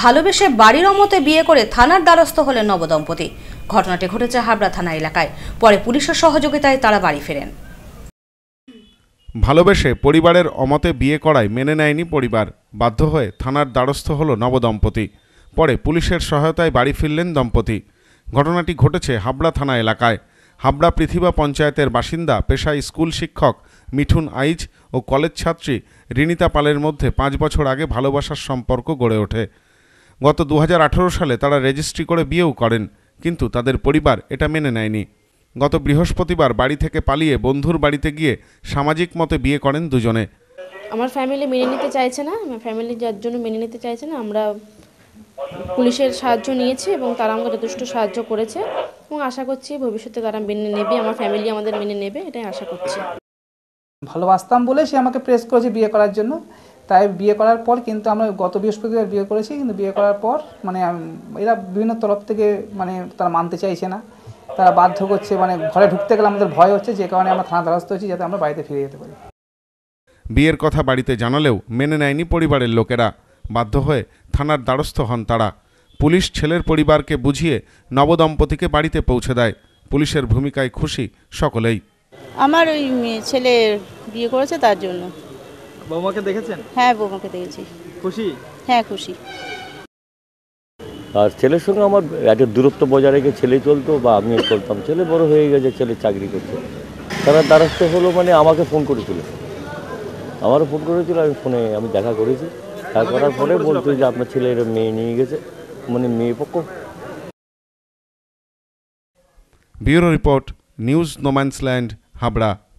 ভালোবেসে বাড়ির অমতে বিয়ে করে থানার দ্বারস্থ হলেন নবদম্পতি ঘটনাটি ঘটেছে হাবড়া থানা এলাকায় পরে পুলিশের সহযোগিতায় তারা বাড়ি ফেরেন ভালোবেসে পরিবারের অমতে বিয়ে করায় মেনে নেয়নি পরিবার বাধ্য হয়ে থানার দ্বারস্থ হল নবদম্পতি পরে পুলিশের সহায়তায় বাড়ি ফিরলেন দম্পতি ঘটনাটি ঘটেছে হাবড়া থানা এলাকায় হাবড়া পৃথিবা পঞ্চায়েতের বাসিন্দা পেশায় স্কুল শিক্ষক মিঠুন আইচ ও কলেজ ছাত্রী রিনিতা পালের মধ্যে পাঁচ বছর আগে ভালোবাসার সম্পর্ক গড়ে ওঠে গত দু সালে তারা রেজিস্ট্রি করে বিয়েও করেন কিন্তু তাদের পরিবার এটা মেনে নেয়নি গত বৃহস্পতিবার বাড়ি থেকে পালিয়ে বন্ধুর বাড়িতে গিয়ে সামাজিক মতে বিয়ে করেন দুজনে আমার ফ্যামিলি মেনে নিতে চাইছে না আমার ফ্যামিলি যার জন্য মেনে নিতে চাইছে না আমরা পুলিশের সাহায্য নিয়েছি এবং তারা আমাকে যথেষ্ট সাহায্য করেছে এবং আশা করছি ভবিষ্যতে তারা মেনে নেবে আমার ফ্যামিলি আমাদের মেনে নেবে এটাই আশা করছি ভালোবাসতাম বলে সে আমাকে প্রেস করেছে বিয়ে করার জন্য তাই বিয়ে করার পর কিন্তু আমরা গত বৃহস্পতিবার বিয়ে করেছি কিন্তু বিয়ে করার পর মানে এরা বিভিন্ন তরফ থেকে মানে তারা মানতে চাইছে না তারা বাধ্য করছে মানে ঘরে ঢুকতে গেলে আমাদের ভয় হচ্ছে যে কারণে আমরা থানা দ্বারস্থ হচ্ছি যাতে আমরা বাড়িতে ফিরে যেতে পারি বিয়ের কথা বাড়িতে জানালেও মেনে নেয়নি পরিবারের লোকেরা বাধ্য হয়ে থানার দ্বারস্থ হন তারা পুলিশ ছেলের পরিবারকে বুঝিয়ে নবদম্পতিকে বাড়িতে পৌঁছে দেয় পুলিশের ভূমিকায় খুশি সকলেই আমার ওই ছেলে বিয়ে করেছে তার জন্য বৌমাকে দেখেছেন হ্যাঁ বৌমাকে দেখেছি খুশি হ্যাঁ খুশি আর ছেলের সঙ্গে আমার একটা দূরত্ব বজায় রেখে ছেলে চলতো বা আমিও চলতাম ছেলে বড় হয়ে গেছে ছেলে চাকরি করছে তারা দ্বারস্থ হলো মানে আমাকে ফোন করেছিল আমারও ফোন করেছিল আমি ফোনে আমি দেখা করেছি দেখা করার পরে বলতো যে আপনার ছেলে এরকম মেয়ে নিয়ে গেছে মানে মেয়ে পক্ষ bureau report news no man's land Habra